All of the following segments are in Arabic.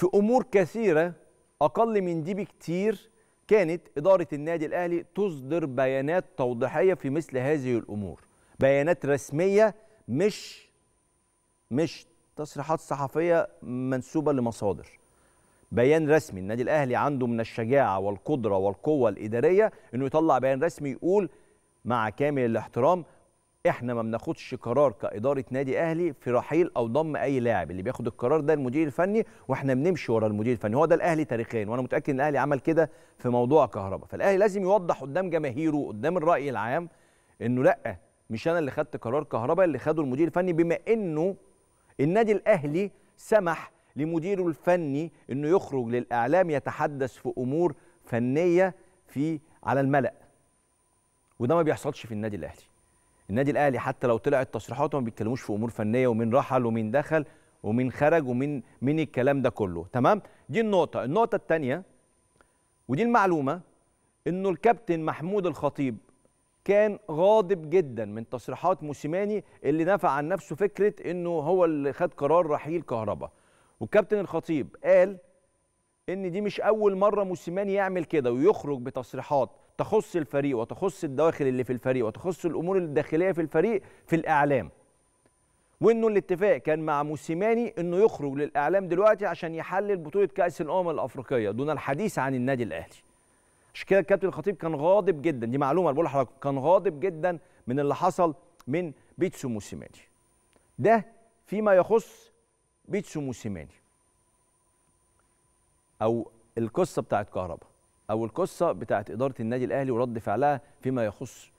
في امور كثيره اقل من دي بكتير كانت اداره النادي الاهلي تصدر بيانات توضيحيه في مثل هذه الامور بيانات رسميه مش مش تصريحات صحفيه منسوبه لمصادر بيان رسمي النادي الاهلي عنده من الشجاعه والقدره والقوه الاداريه انه يطلع بيان رسمي يقول مع كامل الاحترام احنا ما بناخدش قرار كاداره نادي اهلي في رحيل او ضم اي لاعب اللي بياخد القرار ده المدير الفني واحنا بنمشي ورا المدير الفني هو ده الاهلي تاريخيا وانا متاكد ان الاهلي عمل كده في موضوع كهرباء فالاهلي لازم يوضح قدام جماهيره قدام الراي العام انه لا مش انا اللي خدت قرار كهرباء اللي خده المدير الفني بما انه النادي الاهلي سمح لمديره الفني انه يخرج للاعلام يتحدث في امور فنيه في على الملأ وده ما بيحصلش في النادي الاهلي النادي الاهلي حتى لو طلعت تصريحاته ما بيتكلموش في امور فنيه ومين رحل ومين دخل ومين خرج ومين مين الكلام ده كله تمام دي النقطه النقطه الثانيه ودي المعلومه انه الكابتن محمود الخطيب كان غاضب جدا من تصريحات موسيماني اللي نفى عن نفسه فكره انه هو اللي خد قرار رحيل كهربا والكابتن الخطيب قال ان دي مش اول مره موسيماني يعمل كده ويخرج بتصريحات تخص الفريق وتخص الدواخل اللي في الفريق وتخص الامور الداخليه في الفريق في الاعلام وانه الاتفاق كان مع موسيماني انه يخرج للاعلام دلوقتي عشان يحلل بطوله كاس الامم الافريقيه دون الحديث عن النادي الاهلي عشان كده الكابتن الخطيب كان غاضب جدا دي معلومه بقول لحضرتك كان غاضب جدا من اللي حصل من بيتسو موسيماني ده فيما يخص بيتسو موسيماني او القصه بتاعت كهربا او القصه بتاعت اداره النادي الاهلي ورد فعلها فيما يخص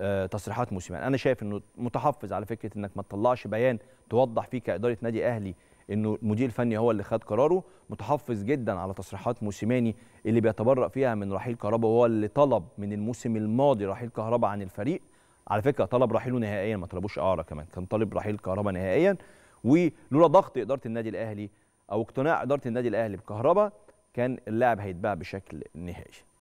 آه، تصريحات موسيماني انا شايف انه متحفظ على فكره انك ما تطلعش بيان توضح فيه كاداره نادي اهلي انه المدير الفني هو اللي خد قراره متحفظ جدا على تصريحات موسيماني اللي بيتبرأ فيها من رحيل كهربا وهو اللي طلب من الموسم الماضي رحيل كهربا عن الفريق على فكره طلب رحيله نهائيا ما طلبوش اعاره كمان كان طالب رحيل كهربا نهائيا ولولا ضغط اداره النادي الاهلي او اقتناع اداره النادي الاهلي بكهربا كان اللاعب هيتباع بشكل نهائي